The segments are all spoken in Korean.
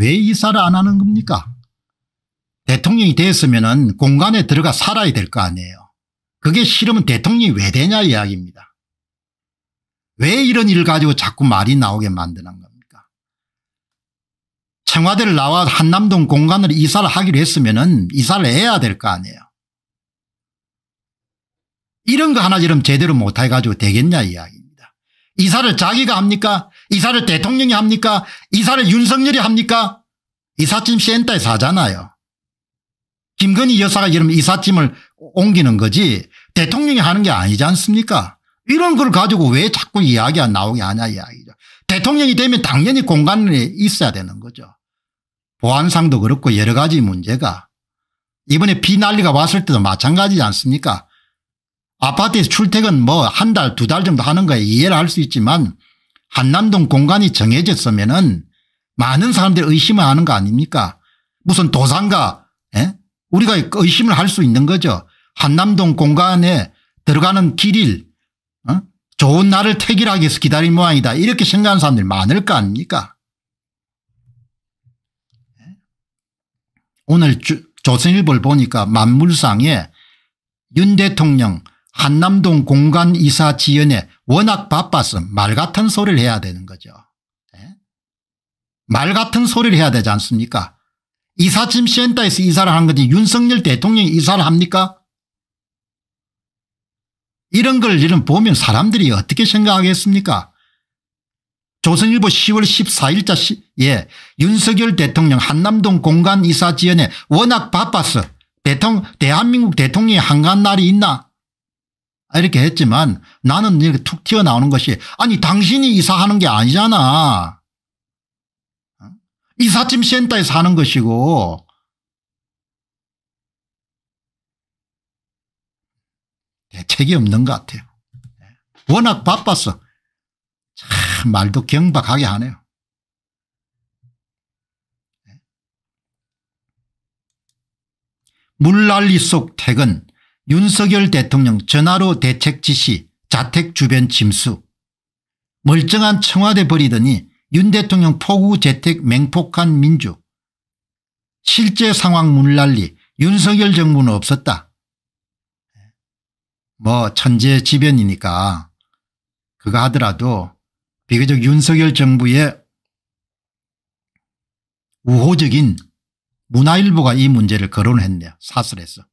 왜 이사를 안 하는 겁니까? 대통령이 됐으면 은 공간에 들어가 살아야 될 거 아니에요. 그게 싫으면 대통령이 왜 되냐 이야기입니다. 왜 이런 일을 가지고 자꾸 말이 나오게 만드는 겁니까? 청와대를 나와 한남동 공간을 이사를 하기로 했으면 은 이사를 해야 될 거 아니에요. 이런 거 하나 지금 제대로 못해가지고 되겠냐 이야기입니다. 이사를 자기가 합니까? 이사를 대통령이 합니까? 이사를 윤석열이 합니까? 이삿짐 센터에서 하잖아요. 김건희 여사가 이러면 이삿짐을 옮기는 거지 대통령이 하는 게 아니지 않습니까? 이런 걸 가지고 왜 자꾸 이야기가 나오게 하냐 이야기죠. 대통령이 되면 당연히 공간에 있어야 되는 거죠. 보안상도 그렇고 여러 가지 문제가 이번에 비 난리가 왔을 때도 마찬가지지 않습니까? 아파트에서 출퇴근 뭐 한 달, 두 달 정도 하는 거에 이해를 할 수 있지만 한남동 공간이 정해졌으면 은 많은 사람들이 의심을 하는 거 아닙니까 무슨 도상가 에? 예? 우리가 의심을 할 수 있는 거죠 한남동 공간에 들어가는 길일 어? 좋은 날을 택일하기 위해서 기다린 모양이다 이렇게 생각하는 사람들이 많을 거 아닙니까 예? 오늘 조선일보를 보니까 만물상에 윤 대통령 한남동 공간이사 지연에 워낙 바빠서 말 같은 소리를 해야 되는 거죠. 예? 말 같은 소리를 해야 되지 않습니까? 이사짐 센터에서 이사를 한 거지 윤석열 대통령이 이사를 합니까? 이런 걸 이런 보면 사람들이 어떻게 생각하겠습니까? 조선일보 10월 14일자 시, 예 윤석열 대통령 한남동 공간 이사 지연에 워낙 바빠서 대통 대한민국 대통령이 한가 날이 있나 아, 이렇게 했지만 나는 이렇게 툭 튀어나오는 것이 아니 당신이 이사하는 게 아니잖아. 이삿짐 센터에 사는 것이고 대책이 없는 것 같아요. 예. 워낙 바빴어. 참 말도 경박하게 하네요. 예. 물난리 속 퇴근 윤석열 대통령 전화로 대책 지시 자택 주변 침수 멀쩡한 청와대 버리더니 윤 대통령 포구 재택 맹폭한 민주 실제 상황 물난리 윤석열 정부는 없었다. 뭐 천재지변이니까 그거 하더라도 비교적 윤석열 정부의 우호적인 문화일보가 이 문제를 거론했네요. 사설에서.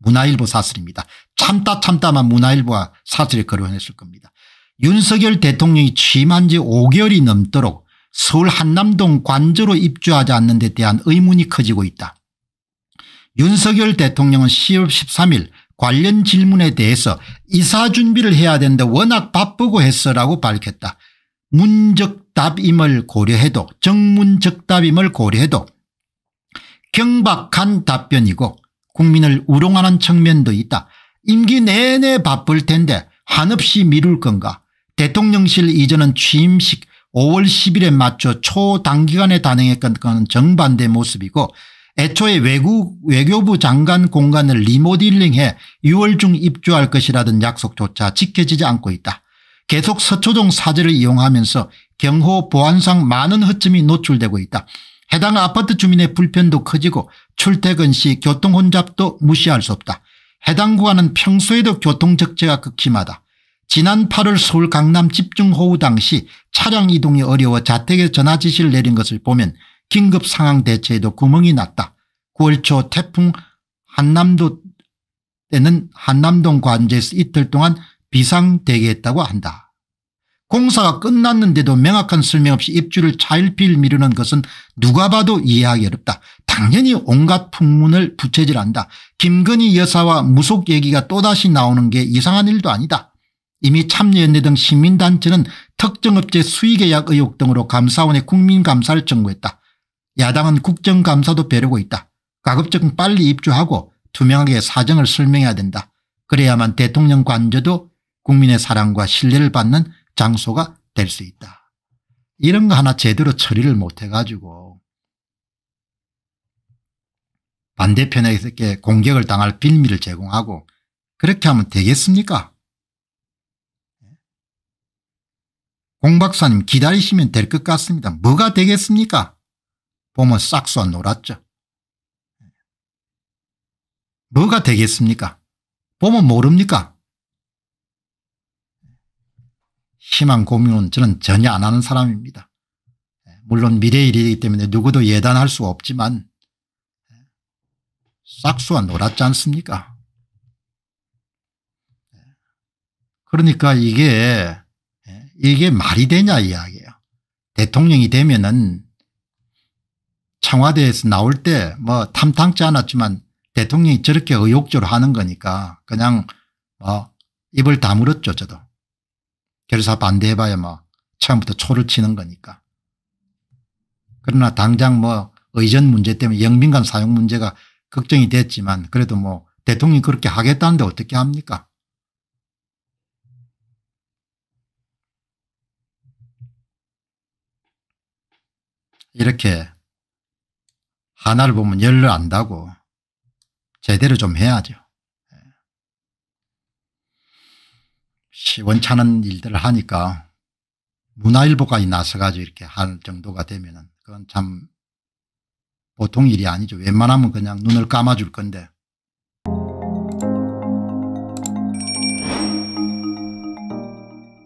문화일보 사슬입니다 참다 참다만 문화일보와사슬에 거론했을 겁니다. 윤석열 대통령이 취임한 지 5개월이 넘도록 서울 한남동 관저로 입주하지 않는 데 대한 의문이 커지고 있다. 윤석열 대통령은 10월 13일 관련 질문에 대해서 이사 준비를 해야 되는데 워낙 바쁘고 했어라고 밝혔다. 문적답임을 고려해도 정문적답임을 고려해도 경박한 답변이고 국민을 우롱하는 측면도 있다. 임기 내내 바쁠 텐데 한없이 미룰 건가. 대통령실 이전은 취임식 5월 10일에 맞춰 초단기간에 단행했던 건 정반대 모습이고 애초에 외국, 외교부 장관 공간을 리모델링해 6월 중 입주할 것이라던 약속조차 지켜지지 않고 있다. 계속 서초동 사제를 이용하면서 경호 보안상 많은 허점이 노출되고 있다. 해당 아파트 주민의 불편도 커지고 출퇴근 시 교통 혼잡도 무시할 수 없다. 해당 구간은 평소에도 교통적재가 극심하다. 지난 8월 서울 강남 집중호우 당시 차량 이동이 어려워 자택에 전화지시를 내린 것을 보면 긴급 상황 대처에도 구멍이 났다. 9월 초 태풍 한남도 때는 한남동 관제에서 이틀 동안 비상대기했다고 한다. 공사가 끝났는데도 명확한 설명 없이 입주를 차일피일 미루는 것은 누가 봐도 이해하기 어렵다. 당연히 온갖 풍문을 부채질한다. 김건희 여사와 무속 얘기가 또다시 나오는 게 이상한 일도 아니다. 이미 참여연대 등 시민단체는 특정업체 수의계약 의혹 등으로 감사원에 국민감사를 청구했다. 야당은 국정감사도 배르고 있다. 가급적 빨리 입주하고 투명하게 사정을 설명해야 된다. 그래야만 대통령 관저도 국민의 사랑과 신뢰를 받는 장소가 될 수 있다. 이런 거 하나 제대로 처리를 못 해가지고 반대편에게 공격을 당할 빌미를 제공하고 그렇게 하면 되겠습니까? 공 박사님 기다리시면 될 것 같습니다. 뭐가 되겠습니까? 보면 싹 쏘아 놀았죠. 뭐가 되겠습니까? 보면 모릅니까? 희망 고민은 저는 전혀 안 하는 사람입니다. 예, 물론 미래 일이기 때문에 누구도 예단할 수 없지만 예, 싹수와 놀았지 않습니까 예, 그러니까 이게 이게 말이 되냐 이야기예요. 대통령이 되면은 청와대에서 나올 때 뭐 탐탁지 않았지만 대통령이 저렇게 의욕적으로 하는 거니까 그냥 뭐 입을 다물었죠 저도. 결사 반대해봐야 뭐 처음부터 초를 치는 거니까. 그러나 당장 뭐 의전 문제 때문에 영민관 사용 문제가 걱정이 됐지만 그래도 뭐 대통령이 그렇게 하겠다는데 어떻게 합니까? 이렇게 하나를 보면 열을 안다고 제대로 좀 해야죠. 시원찮은 일들을 하니까 문화일보가지 나서가지고 이렇게 할 정도가 되면은 그건 참 보통 일이 아니죠. 웬만하면 그냥 눈을 감아줄 건데